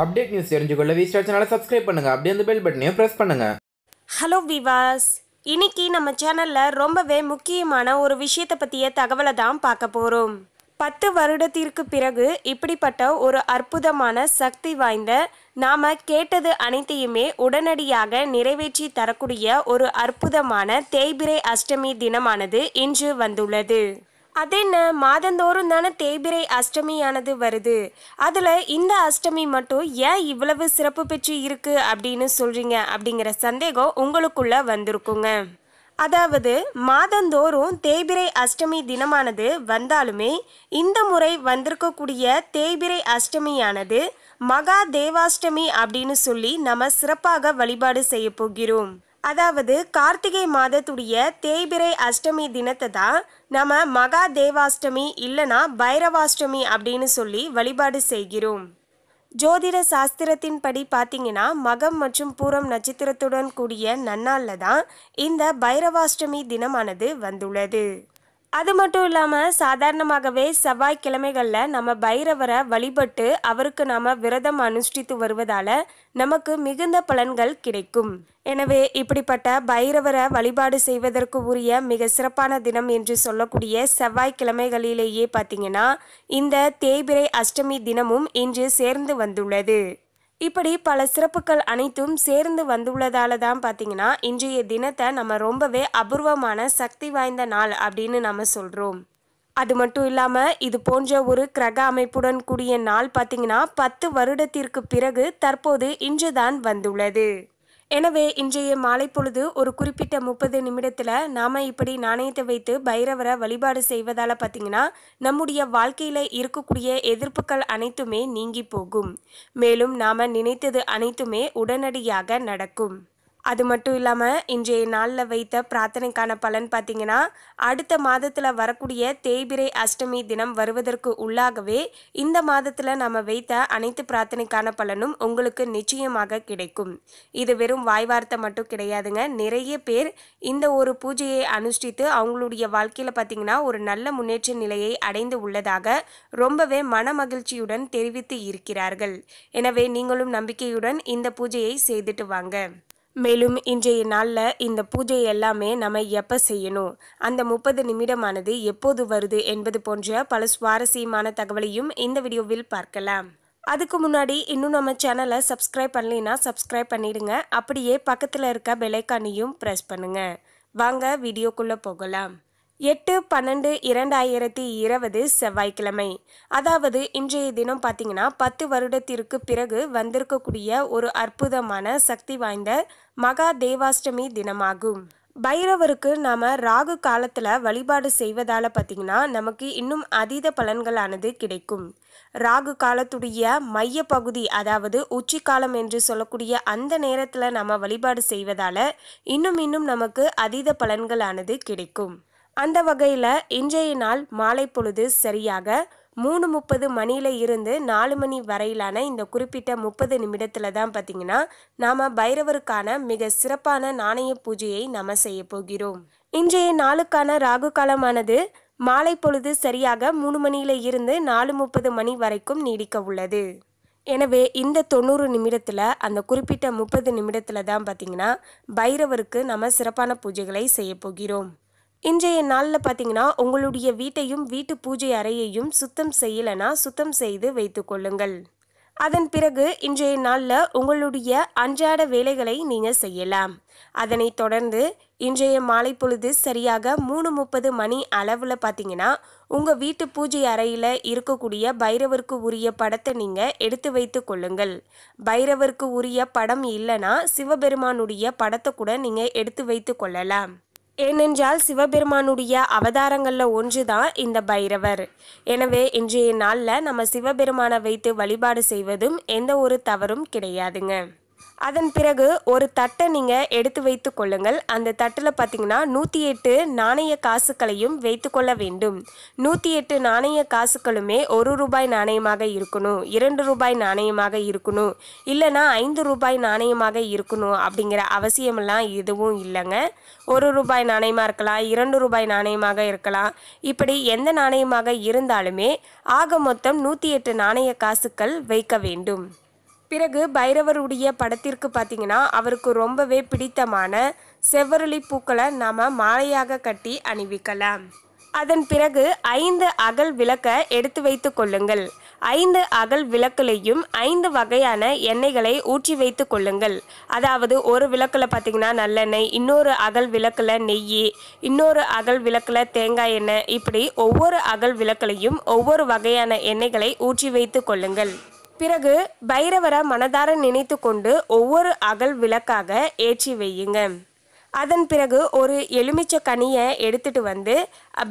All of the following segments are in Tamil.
அப்டேட் நியூஸ் தெரிஞ்சுக்கொள்ள வி ஸ்டார் சேனலை சப்ஸ்கிரைப் பண்ணுங்கள் அப்படியே அந்த பெல் பட்டனையும் ப்ரெஸ் பண்ணுங்கள் ஹலோ விவாஸ் இன்னைக்கு நம்ம சேனலில் ரொம்பவே முக்கியமான ஒரு விஷயத்தை பற்றிய தகவலை தான் பார்க்க போகிறோம் பத்து வருடத்திற்கு பிறகு இப்படிப்பட்ட ஒரு அற்புதமான சக்தி வாய்ந்த நாம் கேட்டது அனைத்தையுமே உடனடியாக நிறைவேற்றி தரக்கூடிய ஒரு அற்புதமான தேய்பிரை அஷ்டமி தினமானது இன்று வந்துள்ளது அதென்ன மாதந்தோறும் தானே தேய்பிரை அஷ்டமியானது வருது அதில் இந்த அஷ்டமி மட்டும் ஏன் இவ்வளவு சிறப்பு பெற்று இருக்கு அப்படின்னு சொல்கிறீங்க அப்படிங்கிற சந்தேகம் உங்களுக்குள்ளே வந்திருக்குங்க அதாவது மாதந்தோறும் தேய்பிரை அஷ்டமி தினமானது வந்தாலுமே இந்த முறை வந்திருக்கக்கூடிய தேய்பிரை அஷ்டமியானது மகா தேவாஷ்டமி அப்படின்னு சொல்லி நம்ம சிறப்பாக வழிபாடு செய்ய போகிறோம் அதாவது கார்த்திகை மாதத்துடைய தேய்பிரை அஷ்டமி தினத்தை தான் நம்ம மகா தேவாஷ்டமி இல்லைனா பைரவாஷ்டமி அப்படின்னு சொல்லி வழிபாடு செய்கிறோம் ஜோதிட சாஸ்திரத்தின்படி பார்த்தீங்கன்னா மகம் மற்றும் பூரம் நட்சத்திரத்துடன் கூடிய நன்னாளில் தான் இந்த பைரவாஷ்டமி தினமானது வந்துள்ளது அது மட்டும் இல்லாமல் சாதாரணமாகவே செவ்வாய்க்கிழமைகளில் நம்ம பைரவரை வழிபட்டு அவருக்கு நாம் விரதம் அனுஷ்டித்து வருவதால் நமக்கு மிகுந்த பலன்கள் கிடைக்கும் எனவே இப்படிப்பட்ட பைரவரை வழிபாடு செய்வதற்கு உரிய மிக சிறப்பான தினம் என்று சொல்லக்கூடிய செவ்வாய்க்கிழமைகளிலேயே பார்த்தீங்கன்னா இந்த தேய்பிரை அஷ்டமி தினமும் இன்று சேர்ந்து வந்துள்ளது இப்படி பல சிறப்புகள் அனைத்தும் சேர்ந்து வந்துள்ளதால தான் பார்த்தீங்கன்னா இன்றைய தினத்தை நம்ம ரொம்பவே அபூர்வமான சக்தி வாய்ந்த நாள் அப்படின்னு நம்ம சொல்கிறோம் அது மட்டும் இல்லாமல் இது போன்ற ஒரு கிரக அமைப்புடன் கூடிய நாள் பார்த்தீங்கன்னா பத்து வருடத்திற்கு பிறகு தற்போது இன்றுதான் வந்துள்ளது எனவே இன்றைய மாலை பொழுது ஒரு குறிப்பிட்ட முப்பது நிமிடத்தில் நாம் இப்படி நாணயத்தை வைத்து பைரவரை வழிபாடு செய்வதால் பார்த்திங்கன்னா நம்முடைய வாழ்க்கையில் இருக்கக்கூடிய எதிர்ப்புகள் அனைத்துமே நீங்கி போகும் மேலும் நாம் நினைத்தது அனைத்துமே உடனடியாக நடக்கும் அது மட்டும் இல்லாமல் இன்றைய நாளில் வைத்த பிரார்த்தனைக்கான பலன் பார்த்தீங்கன்னா அடுத்த மாதத்தில் வரக்கூடிய தேய்பிரை அஷ்டமி தினம் வருவதற்கு உள்ளாகவே இந்த மாதத்தில் நம்ம வைத்த அனைத்து பிரார்த்தனைக்கான பலனும் உங்களுக்கு நிச்சயமாக கிடைக்கும் இது வெறும் வாய்வார்த்தை மட்டும் கிடையாதுங்க நிறைய பேர் இந்த ஒரு பூஜையை அனுஷ்டித்து அவங்களுடைய வாழ்க்கையில் பார்த்தீங்கன்னா ஒரு நல்ல முன்னேற்ற நிலையை அடைந்து உள்ளதாக ரொம்பவே மன மகிழ்ச்சியுடன் தெரிவித்து இருக்கிறார்கள் எனவே நீங்களும் நம்பிக்கையுடன் இந்த பூஜையை செய்துட்டு வாங்க மேலும் இன்றைய நாளில் இந்த பூஜை எல்லாமே நம்ம எப்போ செய்யணும் அந்த முப்பது நிமிடமானது எப்போது வருது என்பது போன்ற பல சுவாரஸ்யமான தகவலையும் இந்த வீடியோவில் பார்க்கலாம் அதுக்கு முன்னாடி இன்னும் நம்ம சேனலை சப்ஸ்கிரைப் பண்ணலைன்னா சப்ஸ்கிரைப் பண்ணிடுங்க அப்படியே பக்கத்தில் இருக்க பெலைக்கானியும் ப்ரெஸ் பண்ணுங்கள் வாங்க வீடியோக்குள்ளே போகலாம் எட்டு பன்னெண்டு இரண்டாயிரத்தி இருபது செவ்வாய்க்கிழமை அதாவது இன்றைய தினம் பார்த்தீங்கன்னா பத்து வருடத்திற்கு பிறகு வந்திருக்கக்கூடிய ஒரு அற்புதமான சக்தி வாய்ந்த மகா தேவாஷ்டமி தினமாகும் பைரவருக்கு நாம் ராகு காலத்தில் வழிபாடு செய்வதால் பார்த்திங்கன்னா நமக்கு இன்னும் அதீத பலன்களானது கிடைக்கும் ராகு காலத்துடைய மைய பகுதி அதாவது உச்சி காலம் என்று சொல்லக்கூடிய அந்த நேரத்தில் நாம வழிபாடு செய்வதால் இன்னும் இன்னும் நமக்கு அதீத பலன்களானது கிடைக்கும் அந்த வகையில் இன்றைய நாள் மாலை பொழுது சரியாக மூணு முப்பது மணியில் இருந்து நாலு மணி வரையிலான இந்த குறிப்பிட்ட முப்பது நிமிடத்தில் தான் பார்த்திங்கன்னா நாம் பைரவருக்கான மிக சிறப்பான நாணய பூஜையை நாம் செய்ய போகிறோம் இன்றைய நாளுக்கான ராகு காலமானது மாலை பொழுது சரியாக மூணு மணியில் இருந்து நாலு முப்பது மணி வரைக்கும் நீடிக்க உள்ளது எனவே இந்த தொண்ணூறு நிமிடத்தில் அந்த குறிப்பிட்ட முப்பது நிமிடத்தில் தான் பார்த்தீங்கன்னா பைரவருக்கு நம்ம சிறப்பான பூஜைகளை செய்ய போகிறோம் இன்றைய நாளில் பார்த்தீங்கன்னா உங்களுடைய வீட்டையும் வீட்டு பூஜை அறையையும் சுத்தம் செய்யலைனா சுத்தம் செய்து வைத்துக்கொள்ளுங்கள் அதன் பிறகு இன்றைய நாளில் உங்களுடைய அன்றாட வேலைகளை நீங்கள் செய்யலாம் அதனைத் தொடர்ந்து இன்றைய மாலை பொழுது சரியாக மூணு முப்பது மணி அளவில் பார்த்தீங்கன்னா உங்கள் வீட்டு பூஜை அறையில் இருக்கக்கூடிய பைரவருக்கு உரிய படத்தை நீங்கள் எடுத்து வைத்து கொள்ளுங்கள் பைரவருக்கு உரிய படம் இல்லைனா சிவபெருமானுடைய படத்தை கூட நீங்கள் எடுத்து வைத்து கொள்ளலாம் ஏனென்றால் சிவபெருமானுடைய அவதாரங்களில் ஒன்று தான் இந்த பைரவர் எனவே இன்றைய நாளில் நம்ம சிவபெருமானை வைத்து வழிபாடு செய்வதும் எந்த ஒரு தவறும் கிடையாதுங்க அதன் பிறகு ஒரு தட்டை நீங்கள் எடுத்து வைத்து கொள்ளுங்கள் அந்த தட்டில் பார்த்தீங்கன்னா நூற்றி எட்டு நாணய காசுகளையும் வைத்து கொள்ள வேண்டும் நூற்றி எட்டு நாணய காசுகளுமே ஒரு ரூபாய் நாணயமாக இருக்கணும் இரண்டு ரூபாய் நாணயமாக இருக்கணும் இல்லைனா ஐந்து ரூபாய் நாணயமாக இருக்கணும் அப்படிங்கிற அவசியமெல்லாம் எதுவும் இல்லைங்க ஒரு ரூபாய் நாணயமாக இருக்கலாம் இரண்டு ரூபாய் நாணயமாக இருக்கலாம் இப்படி எந்த நாணயமாக இருந்தாலுமே ஆக மொத்தம் நூற்றி எட்டு நாணய காசுகள் வைக்க வேண்டும் பிறகு பைரவருடைய படத்திற்கு பார்த்தீங்கன்னா அவருக்கு ரொம்பவே பிடித்தமான செவ்வரளி பூக்களை நாம் மாலையாக கட்டி அணிவிக்கலாம் அதன் பிறகு ஐந்து அகல் விளக்க எடுத்து வைத்து கொள்ளுங்கள் ஐந்து அகல் விளக்குலையும் ஐந்து வகையான எண்ணெய்களை ஊற்றி வைத்து கொள்ளுங்கள் அதாவது ஒரு விளக்கில் பார்த்திங்கன்னா நல்லெண்ணெய் இன்னொரு அகல் விளக்கில் நெய் இன்னொரு அகல் விளக்கில் தேங்காய் எண்ணெய் இப்படி ஒவ்வொரு அகல் விளக்குலையும் ஒவ்வொரு வகையான எண்ணெய்களை ஊற்றி வைத்து கொள்ளுங்கள் பிறகு பைரவரை மனதார நினைத்து கொண்டு ஒவ்வொரு அகல் விளக்காக ஏற்றி வையுங்க அதன் பிறகு ஒரு எலுமிச்ச கனியை எடுத்துட்டு வந்து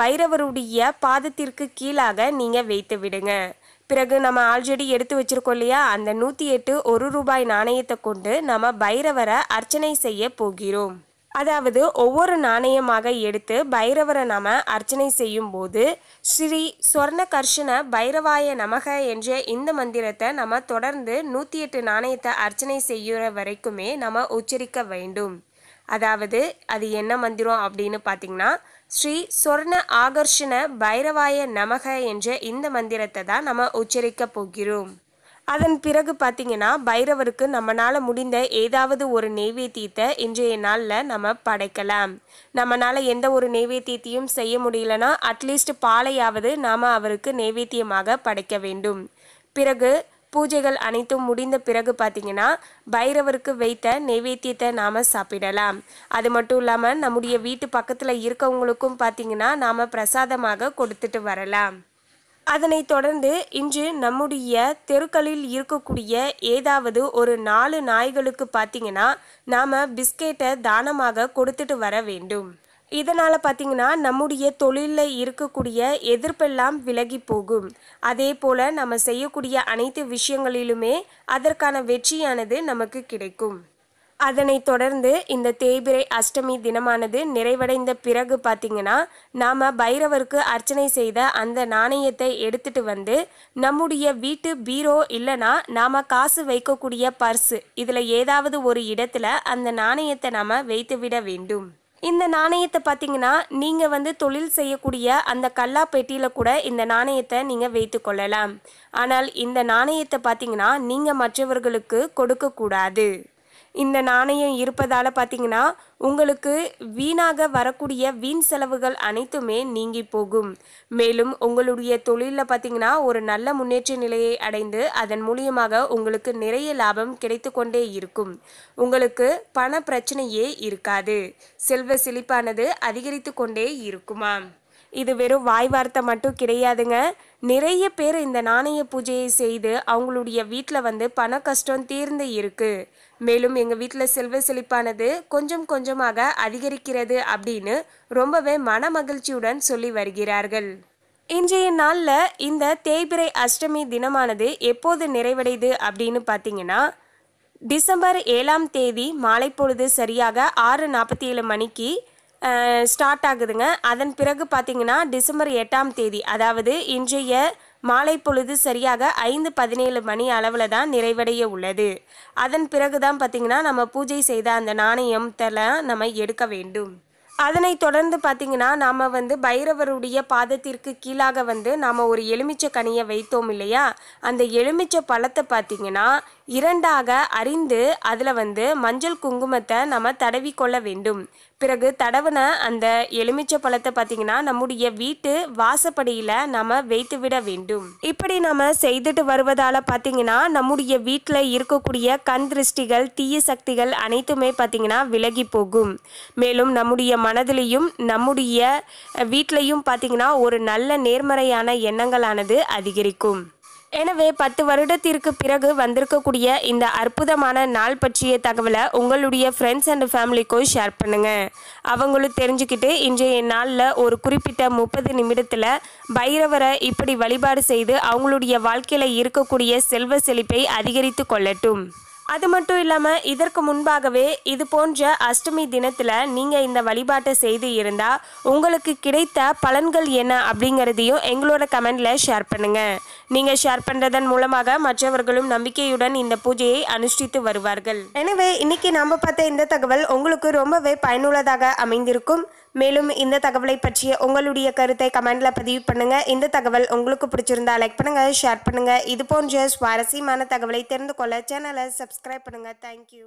பைரவருடைய பாதத்திற்கு கீழாக நீங்கள் வைத்து விடுங்க பிறகு நம்ம ஆல்ரெடி எடுத்து வச்சிருக்கோம் இல்லையா அந்த நூற்றி எட்டு ஒரு ரூபாய் நாணயத்தை கொண்டு நம்ம பைரவரை அர்ச்சனை செய்ய போகிறோம் அதாவது ஒவ்வொரு நாணயமாக எடுத்து பைரவரை நம அர்ச்சனை செய்யும் போது ஸ்ரீ கர்ஷண பைரவாய நமக என்ற இந்த மந்திரத்தை நம்ம தொடர்ந்து நூற்றி எட்டு நாணயத்தை அர்ச்சனை செய்கிற வரைக்குமே நம்ம உச்சரிக்க வேண்டும் அதாவது அது என்ன மந்திரம் அப்படின்னு பார்த்தீங்கன்னா ஸ்ரீ சொர்ண ஆகர்ஷண பைரவாய நமக என்ற இந்த மந்திரத்தை தான் நம்ம உச்சரிக்க போகிறோம் அதன் பிறகு பார்த்தீங்கன்னா பைரவருக்கு நம்மளால் முடிந்த ஏதாவது ஒரு நெய்வேத்தியத்தை இன்றைய நாளில் நம்ம படைக்கலாம் நம்மளால் எந்த ஒரு நெய்வேத்தியத்தையும் செய்ய முடியலன்னா அட்லீஸ்ட் பாலையாவது நாம் அவருக்கு நெய்வேத்தியமாக படைக்க வேண்டும் பிறகு பூஜைகள் அனைத்தும் முடிந்த பிறகு பார்த்தீங்கன்னா பைரவருக்கு வைத்த நெய்வேத்தியத்தை நாம் சாப்பிடலாம் அது மட்டும் இல்லாமல் நம்முடைய வீட்டு பக்கத்தில் இருக்கவங்களுக்கும் பார்த்தீங்கன்னா நாம் பிரசாதமாக கொடுத்துட்டு வரலாம் அதனைத் தொடர்ந்து இன்று நம்முடைய தெருக்களில் இருக்கக்கூடிய ஏதாவது ஒரு நாலு நாய்களுக்கு பார்த்தீங்கன்னா நாம் பிஸ்கெட்டை தானமாக கொடுத்துட்டு வர வேண்டும் இதனால் பார்த்திங்கன்னா நம்முடைய தொழிலில் இருக்கக்கூடிய எதிர்ப்பெல்லாம் விலகி போகும் அதே போல் நம்ம செய்யக்கூடிய அனைத்து விஷயங்களிலுமே அதற்கான வெற்றியானது நமக்கு கிடைக்கும் அதனைத் தொடர்ந்து இந்த தேய்பிரை அஷ்டமி தினமானது நிறைவடைந்த பிறகு பார்த்தீங்கன்னா நாம் பைரவருக்கு அர்ச்சனை செய்த அந்த நாணயத்தை எடுத்துட்டு வந்து நம்முடைய வீட்டு பீரோ இல்லைனா நாம் காசு வைக்கக்கூடிய பர்ஸு இதில் ஏதாவது ஒரு இடத்துல அந்த நாணயத்தை நாம் வைத்துவிட வேண்டும் இந்த நாணயத்தை பார்த்தீங்கன்னா நீங்கள் வந்து தொழில் செய்யக்கூடிய அந்த கல்லா பெட்டியில் கூட இந்த நாணயத்தை நீங்கள் வைத்து கொள்ளலாம் ஆனால் இந்த நாணயத்தை பார்த்தீங்கன்னா நீங்கள் மற்றவர்களுக்கு கொடுக்கக்கூடாது இந்த நாணயம் இருப்பதால் பார்த்தீங்கன்னா உங்களுக்கு வீணாக வரக்கூடிய வீண் செலவுகள் அனைத்துமே நீங்கி போகும் மேலும் உங்களுடைய தொழிலில் பார்த்தீங்கன்னா ஒரு நல்ல முன்னேற்ற நிலையை அடைந்து அதன் மூலியமாக உங்களுக்கு நிறைய லாபம் கிடைத்து கொண்டே இருக்கும் உங்களுக்கு பண பிரச்சனையே இருக்காது செல்வ செழிப்பானது அதிகரித்து கொண்டே இருக்குமா இது வெறும் வாய் வார்த்தை மட்டும் கிடையாதுங்க நிறைய பேர் இந்த நாணய பூஜையை செய்து அவங்களுடைய வீட்டில் வந்து பண கஷ்டம் தீர்ந்து இருக்குது மேலும் எங்கள் வீட்டில் செல்வ செழிப்பானது கொஞ்சம் கொஞ்சமாக அதிகரிக்கிறது அப்படின்னு ரொம்பவே மன மகிழ்ச்சியுடன் சொல்லி வருகிறார்கள் இன்றைய நாளில் இந்த தேய்பிரை அஷ்டமி தினமானது எப்போது நிறைவடையுது அப்படின்னு பார்த்தீங்கன்னா டிசம்பர் ஏழாம் தேதி மாலை பொழுது சரியாக ஆறு நாற்பத்தி ஏழு மணிக்கு ஸ்டார்ட் ஆகுதுங்க அதன் பிறகு பார்த்தீங்கன்னா டிசம்பர் எட்டாம் தேதி அதாவது இன்றைய மாலை பொழுது சரியாக ஐந்து பதினேழு மணி அளவில் தான் நிறைவடைய உள்ளது அதன் பிறகுதான் பார்த்திங்கன்னா நம்ம பூஜை செய்த அந்த நாணயம் தலை நம்ம எடுக்க வேண்டும் அதனை தொடர்ந்து பார்த்தீங்கன்னா நாம் வந்து பைரவருடைய பாதத்திற்கு கீழாக வந்து நாம் ஒரு எலுமிச்சை கனியை வைத்தோம் இல்லையா அந்த எலுமிச்சை பழத்தை பார்த்திங்கன்னா இரண்டாக அறிந்து அதில் வந்து மஞ்சள் குங்குமத்தை நம்ம தடவி கொள்ள வேண்டும் பிறகு தடவின அந்த எலுமிச்சை பழத்தை பார்த்திங்கன்னா நம்முடைய வீட்டு வாசப்படியில் நம்ம வைத்து விட வேண்டும் இப்படி நம்ம செய்துட்டு வருவதால் பார்த்திங்கன்னா நம்முடைய வீட்டில் இருக்கக்கூடிய கண் திருஷ்டிகள் தீய சக்திகள் அனைத்துமே பார்த்திங்கன்னா விலகி போகும் மேலும் நம்முடைய மனதிலையும் நம்முடைய வீட்டிலையும் பார்த்திங்கன்னா ஒரு நல்ல நேர்மறையான எண்ணங்களானது அதிகரிக்கும் எனவே பத்து வருடத்திற்கு பிறகு வந்திருக்கக்கூடிய இந்த அற்புதமான நாள் பற்றிய தகவலை உங்களுடைய ஃப்ரெண்ட்ஸ் அண்ட் ஃபேமிலிக்கும் ஷேர் பண்ணுங்கள் அவங்களும் தெரிஞ்சுக்கிட்டு இன்றைய நாளில் ஒரு குறிப்பிட்ட முப்பது நிமிடத்தில் பைரவரை இப்படி வழிபாடு செய்து அவங்களுடைய வாழ்க்கையில் இருக்கக்கூடிய செல்வ செழிப்பை அதிகரித்து கொள்ளட்டும் அது மட்டும் இல்லாமல் இதற்கு முன்பாகவே இது போன்ற அஷ்டமி தினத்தில் நீங்கள் இந்த வழிபாட்டை செய்து இருந்தால் உங்களுக்கு கிடைத்த பலன்கள் என்ன அப்படிங்கிறதையும் எங்களோட கமெண்டில் ஷேர் பண்ணுங்கள் நீங்கள் ஷேர் பண்ணுறதன் மூலமாக மற்றவர்களும் நம்பிக்கையுடன் இந்த பூஜையை அனுஷ்டித்து வருவார்கள் எனவே இன்னைக்கு நாம் பார்த்த இந்த தகவல் உங்களுக்கு ரொம்பவே பயனுள்ளதாக அமைந்திருக்கும் மேலும் இந்த தகவலை பற்றிய உங்களுடைய கருத்தை கமெண்ட்ல பதிவு பண்ணுங்க இந்த தகவல் உங்களுக்கு பிடிச்சிருந்தா லைக் பண்ணுங்க ஷேர் பண்ணுங்க இது போன்ற சுவாரஸ்யமான தகவலை தெரிந்து கொள்ள சேனலை சப்ஸ்கிரைப் பண்ணுங்க தேங்க்யூ